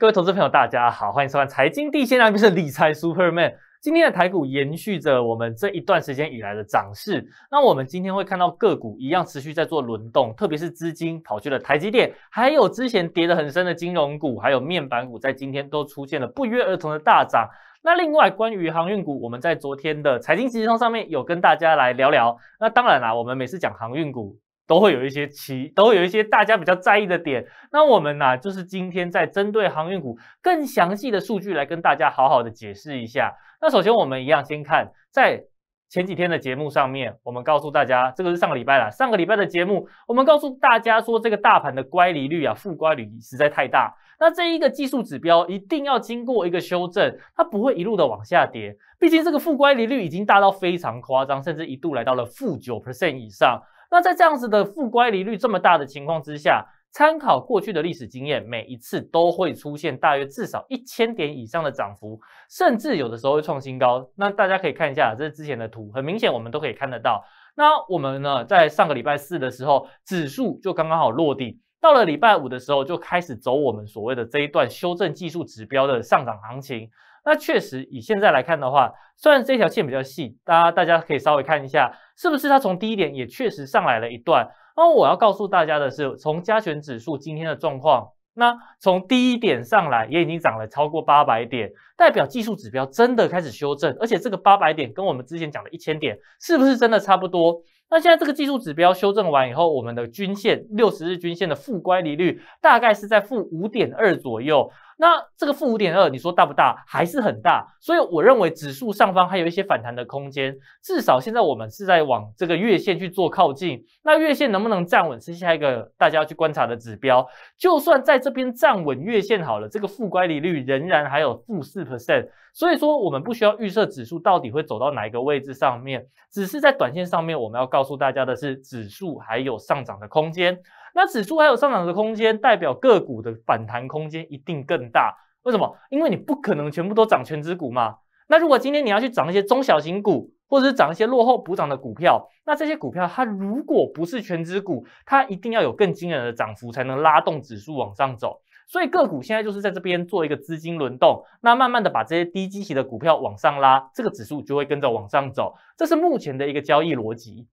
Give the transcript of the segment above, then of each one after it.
各位投资朋友，大家好，欢迎收看财经地线，我是理财 Superman。今天的台股延续着我们这一段时间以来的涨势，那我们今天会看到个股一样持续在做轮动，特别是资金跑去了台积电，还有之前跌得很深的金融股，还有面板股，在今天都出现了不约而同的大涨。那另外关于航运股，我们在昨天的财经集时通上面有跟大家来聊聊。那当然啦，我们每次讲航运股。都会有一些奇，都会有一些大家比较在意的点。那我们呢，就是今天在针对航运股更详细的数据来跟大家好好的解释一下。那首先我们一样先看，在前几天的节目上面，我们告诉大家，这个是上个礼拜啦，上个礼拜的节目，我们告诉大家说，这个大盘的乖离率啊，负乖离实在太大。那这一个技术指标一定要经过一个修正，它不会一路的往下跌。毕竟这个负乖离率已经大到非常夸张，甚至一度来到了负九 percent 以上。那在这样子的负乖离率这么大的情况之下，参考过去的历史经验，每一次都会出现大约至少一千点以上的涨幅，甚至有的时候会创新高。那大家可以看一下，这是之前的图，很明显我们都可以看得到。那我们呢，在上个礼拜四的时候，指数就刚刚好落地，到了礼拜五的时候就开始走我们所谓的这一段修正技术指标的上涨行情。那确实，以现在来看的话，虽然这条线比较细，大家大家可以稍微看一下，是不是它从低点也确实上来了一段。那我要告诉大家的是，从加权指数今天的状况，那从低点上来也已经涨了超过八百点，代表技术指标真的开始修正。而且这个八百点跟我们之前讲的一千点，是不是真的差不多？那现在这个技术指标修正完以后，我们的均线六十日均线的负乖离率大概是在负五点二左右。那这个负五点二，你说大不大？还是很大。所以我认为指数上方还有一些反弹的空间，至少现在我们是在往这个月线去做靠近。那月线能不能站稳，是下一个大家要去观察的指标。就算在这边站稳月线好了，这个负乖离率仍然还有负四 percent。所以说，我们不需要预测指数到底会走到哪一个位置上面，只是在短线上面，我们要告诉大家的是，指数还有上涨的空间。那指数还有上涨的空间，代表个股的反弹空间一定更大。为什么？因为你不可能全部都涨全指股嘛。那如果今天你要去涨一些中小型股，或者是涨一些落后补涨的股票，那这些股票它如果不是全指股，它一定要有更惊人的涨幅才能拉动指数往上走。所以个股现在就是在这边做一个资金轮动，那慢慢的把这些低基企的股票往上拉，这个指数就会跟着往上走。这是目前的一个交易逻辑。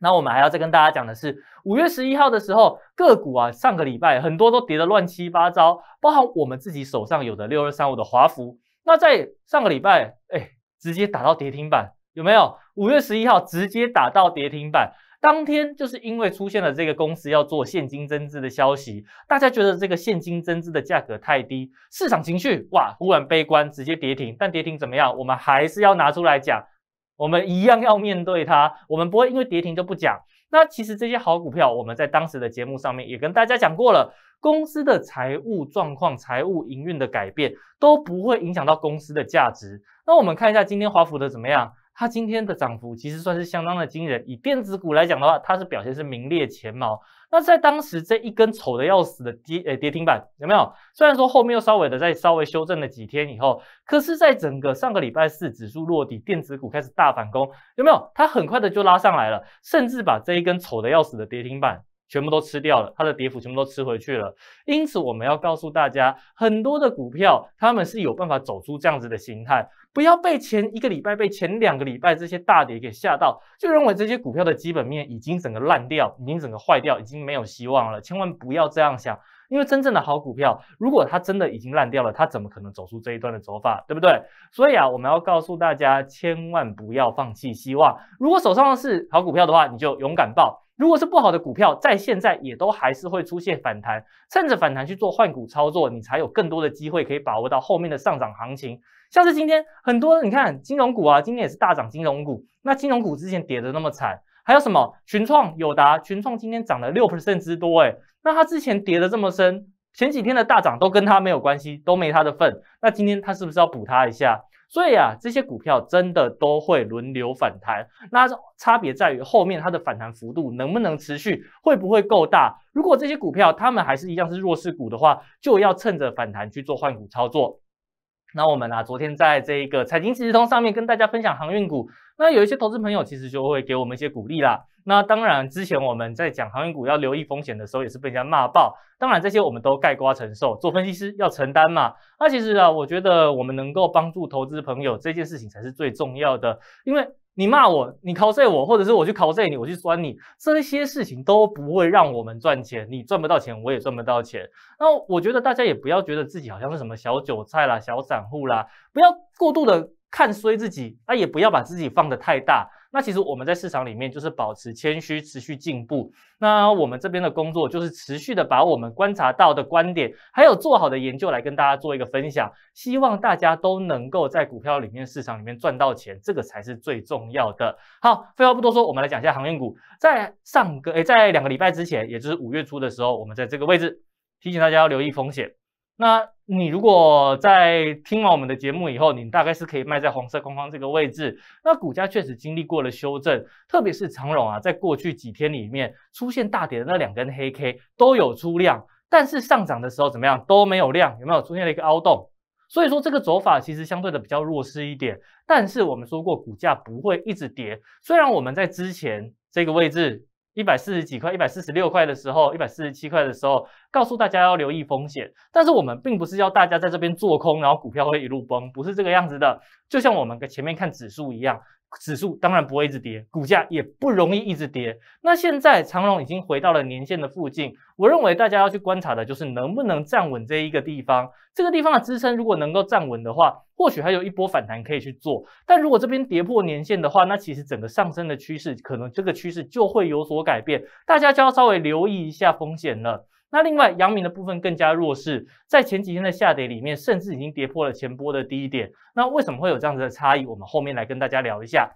那我们还要再跟大家讲的是，五月十一号的时候，个股啊，上个礼拜很多都跌得乱七八糟，包含我们自己手上有的六二三五的华孚，那在上个礼拜，哎，直接打到跌停板，有没有？五月十一号直接打到跌停板，当天就是因为出现了这个公司要做现金增资的消息，大家觉得这个现金增资的价格太低，市场情绪哇忽然悲观，直接跌停。但跌停怎么样？我们还是要拿出来讲。我们一样要面对它，我们不会因为跌停就不讲。那其实这些好股票，我们在当时的节目上面也跟大家讲过了，公司的财务状况、财务营运的改变都不会影响到公司的价值。那我们看一下今天华孚的怎么样。它今天的涨幅其实算是相当的惊人，以电子股来讲的话，它是表现是名列前茅。那在当时这一根丑的要死的跌呃跌停板有没有？虽然说后面又稍微的再稍微修正了几天以后，可是，在整个上个礼拜四指数落底，电子股开始大反攻，有没有？它很快的就拉上来了，甚至把这一根丑的要死的跌停板。全部都吃掉了，它的跌幅全部都吃回去了。因此，我们要告诉大家，很多的股票，他们是有办法走出这样子的形态，不要被前一个礼拜、被前两个礼拜这些大跌给吓到，就认为这些股票的基本面已经整个烂掉，已经整个坏掉，已经没有希望了。千万不要这样想，因为真正的好股票，如果它真的已经烂掉了，它怎么可能走出这一段的走法，对不对？所以啊，我们要告诉大家，千万不要放弃希望。如果手上的是好股票的话，你就勇敢报。如果是不好的股票，在现在也都还是会出现反弹，趁着反弹去做换股操作，你才有更多的机会可以把握到后面的上涨行情。像是今天很多，你看金融股啊，今天也是大涨。金融股，那金融股之前跌的那么惨，还有什么群创、友达，群创今天涨了六 percent 之多，哎，那它之前跌的这么深，前几天的大涨都跟它没有关系，都没它的份。那今天它是不是要补它一下？所以啊，这些股票真的都会轮流反弹，那差别在于后面它的反弹幅度能不能持续，会不会够大？如果这些股票它们还是一样是弱势股的话，就要趁着反弹去做换股操作。那我们啊，昨天在这个财经即时通上面跟大家分享航运股，那有一些投资朋友其实就会给我们一些鼓励啦。那当然，之前我们在讲航运股要留意风险的时候，也是被人家骂爆。当然，这些我们都盖瓜承受，做分析师要承担嘛。那其实啊，我觉得我们能够帮助投资朋友这件事情才是最重要的，因为。你骂我，你 cos 我，或者是我去 cos 你，我去酸你，这些事情都不会让我们赚钱。你赚不到钱，我也赚不到钱。那我觉得大家也不要觉得自己好像是什么小韭菜啦、小散户啦，不要过度的看衰自己，那也不要把自己放的太大。那其实我们在市场里面就是保持谦虚，持续进步。那我们这边的工作就是持续的把我们观察到的观点，还有做好的研究来跟大家做一个分享。希望大家都能够在股票里面、市场里面赚到钱，这个才是最重要的。好，废话不多说，我们来讲一下航运股。在上个诶，在两个礼拜之前，也就是五月初的时候，我们在这个位置提醒大家要留意风险。那你如果在听完我们的节目以后，你大概是可以卖在红色框框这个位置。那股价确实经历过了修正，特别是长荣啊，在过去几天里面出现大跌的那两根黑 K 都有出量，但是上涨的时候怎么样都没有量，有没有出现了一个凹洞？所以说这个走法其实相对的比较弱势一点。但是我们说过，股价不会一直跌，虽然我们在之前这个位置。一百四十几块，一百四十六块的时候，一百四十七块的时候，告诉大家要留意风险。但是我们并不是要大家在这边做空，然后股票会一路崩，不是这个样子的。就像我们跟前面看指数一样。指数当然不会一直跌，股价也不容易一直跌。那现在长荣已经回到了年线的附近，我认为大家要去观察的就是能不能站稳这一个地方。这个地方的支撑如果能够站稳的话，或许还有一波反弹可以去做。但如果这边跌破年线的话，那其实整个上升的趋势可能这个趋势就会有所改变，大家就要稍微留意一下风险了。那另外，阳明的部分更加弱势，在前几天的下跌里面，甚至已经跌破了前波的低点。那为什么会有这样子的差异？我们后面来跟大家聊一下。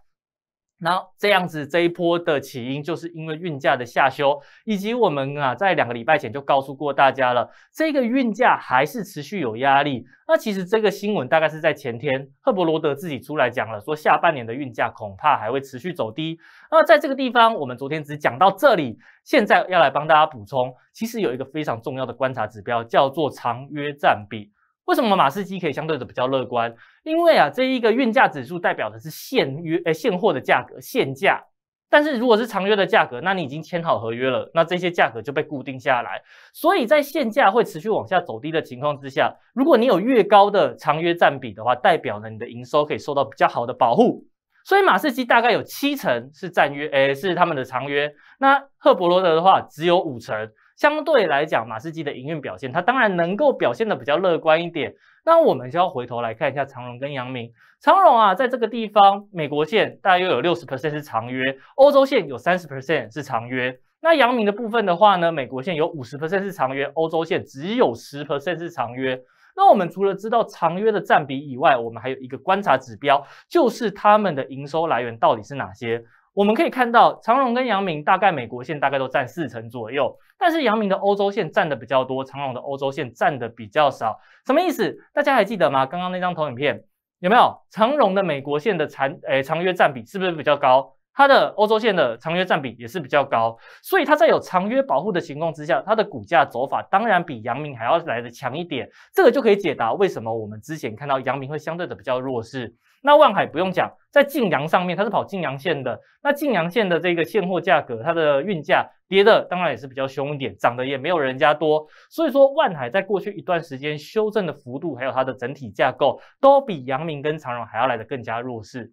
那这样子这一波的起因，就是因为运价的下修，以及我们啊在两个礼拜前就告诉过大家了，这个运价还是持续有压力。那其实这个新闻大概是在前天，赫伯罗德自己出来讲了，说下半年的运价恐怕还会持续走低。那在这个地方，我们昨天只讲到这里，现在要来帮大家补充，其实有一个非常重要的观察指标，叫做长约占比。为什么马士基可以相对的比较乐观？因为啊，这一个运价指数代表的是现约诶现货的价格现价，但是如果是长约的价格，那你已经签好合约了，那这些价格就被固定下来。所以在现价会持续往下走低的情况之下，如果你有越高的长约占比的话，代表呢你的营收可以受到比较好的保护。所以马士基大概有七成是占约诶是他们的长约，那赫伯罗德的话只有五成。相对来讲，马士基的营运表现，它当然能够表现的比较乐观一点。那我们就要回头来看一下长荣跟阳明。长荣啊，在这个地方，美国线大约有六十 percent 是长约，欧洲线有三十 percent 是长约。那阳明的部分的话呢，美国线有五十 percent 是长约，欧洲线只有十 percent 是长约。那我们除了知道长约的占比以外，我们还有一个观察指标，就是他们的营收来源到底是哪些。我们可以看到，长荣跟阳明大概美国线大概都占四成左右，但是阳明的欧洲线占的比较多，长荣的欧洲线占的比较少。什么意思？大家还记得吗？刚刚那张投影片有没有？长荣的美国线的长诶长约占比是不是比较高？它的欧洲线的长约占比也是比较高，所以它在有长约保护的情况之下，它的股价走法当然比阳明还要来的强一点。这个就可以解答为什么我们之前看到阳明会相对的比较弱势。那万海不用讲，在晋阳上面它是跑晋阳线的，那晋阳线的这个现货价格，它的运价跌的当然也是比较凶一点，涨的也没有人家多，所以说万海在过去一段时间修正的幅度，还有它的整体架构，都比阳明跟长荣还要来的更加弱势。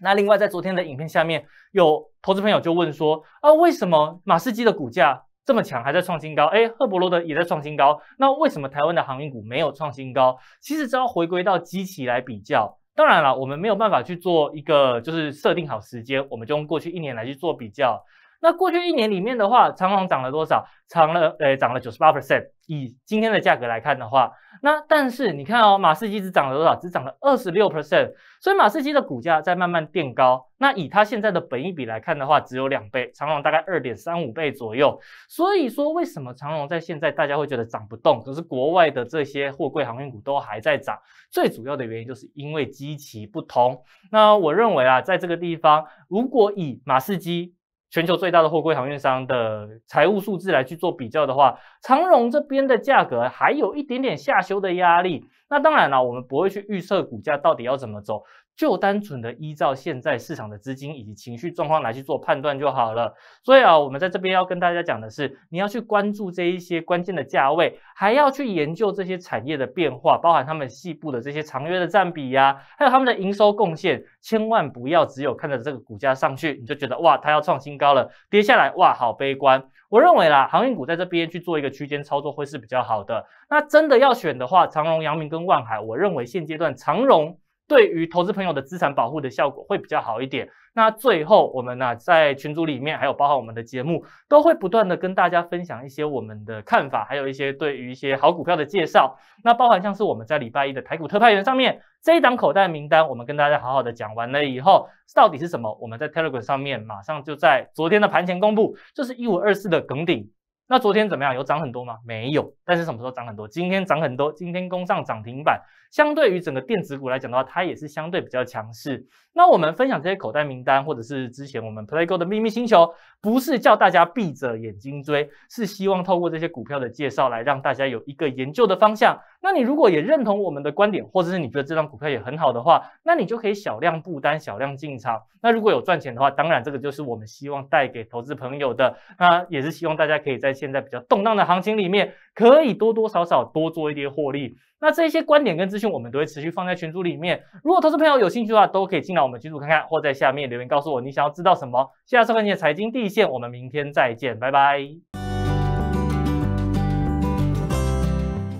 那另外在昨天的影片下面，有投资朋友就问说，啊为什么马士基的股价这么强，还在创新高？哎，赫伯罗德也在创新高，那为什么台湾的航运股没有创新高？其实只要回归到机器来比较。当然了，我们没有办法去做一个，就是设定好时间，我们就用过去一年来去做比较。那过去一年里面的话，长隆涨了多少？涨了，呃，涨了九十八 percent。以今天的价格来看的话，那但是你看哦，马士基只涨了多少？只涨了二十六 percent。所以马士基的股价在慢慢变高。那以它现在的本益比来看的话，只有两倍，长隆大概二点三五倍左右。所以说，为什么长隆在现在大家会觉得涨不动？可是国外的这些货柜航运股都还在涨。最主要的原因就是因为基期不同。那我认为啊，在这个地方，如果以马士基，全球最大的货柜航运商的财务数字来去做比较的话，长荣这边的价格还有一点点下修的压力。那当然了，我们不会去预测股价到底要怎么走。就单纯的依照现在市场的资金以及情绪状况来去做判断就好了。所以啊，我们在这边要跟大家讲的是，你要去关注这一些关键的价位，还要去研究这些产业的变化，包含他们细部的这些长约的占比呀，还有他们的营收贡献。千万不要只有看着这个股价上去，你就觉得哇，它要创新高了；跌下来哇，好悲观。我认为啦，航运股在这边去做一个区间操作会是比较好的。那真的要选的话，长荣、阳明跟万海，我认为现阶段长荣。对于投资朋友的资产保护的效果会比较好一点。那最后，我们呢在群组里面还有包含我们的节目，都会不断的跟大家分享一些我们的看法，还有一些对于一些好股票的介绍。那包含像是我们在礼拜一的台股特派员上面这一档口袋名单，我们跟大家好好的讲完了以后，到底是什么？我们在 Telegram 上面马上就在昨天的盘前公布，就是一五二四的梗顶。那昨天怎么样？有涨很多吗？没有。但是什么时候涨很多？今天涨很多。今天攻上涨停板，相对于整个电子股来讲的话，它也是相对比较强势。那我们分享这些口袋名单，或者是之前我们 PlayGo 的秘密星球，不是叫大家闭着眼睛追，是希望透过这些股票的介绍来让大家有一个研究的方向。那你如果也认同我们的观点，或者是你觉得这张股票也很好的话，那你就可以小量布单、小量进场。那如果有赚钱的话，当然这个就是我们希望带给投资朋友的。那也是希望大家可以在现在比较动荡的行情里面，可以多多少少多做一点获利。那这些观点跟资讯我们都会持续放在群组里面。如果投资朋友有兴趣的话，都可以进来我们群组看看，或在下面留言告诉我你想要知道什么。下次收看的财经地线，我们明天再见，拜拜。